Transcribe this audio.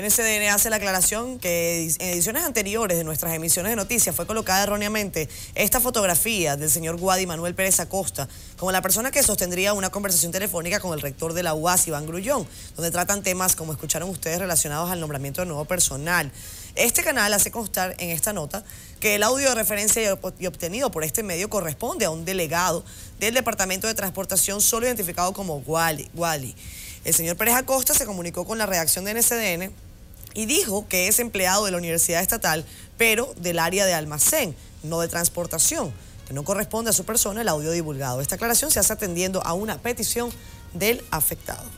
NCDN hace la aclaración que en ediciones anteriores de nuestras emisiones de noticias fue colocada erróneamente esta fotografía del señor Guadi Manuel Pérez Acosta como la persona que sostendría una conversación telefónica con el rector de la UAS, Iván Grullón, donde tratan temas, como escucharon ustedes, relacionados al nombramiento de nuevo personal. Este canal hace constar en esta nota que el audio de referencia y obtenido por este medio corresponde a un delegado del Departamento de Transportación solo identificado como Guali. El señor Pérez Acosta se comunicó con la redacción de NCDN y dijo que es empleado de la Universidad Estatal, pero del área de almacén, no de transportación, que no corresponde a su persona el audio divulgado. Esta aclaración se hace atendiendo a una petición del afectado.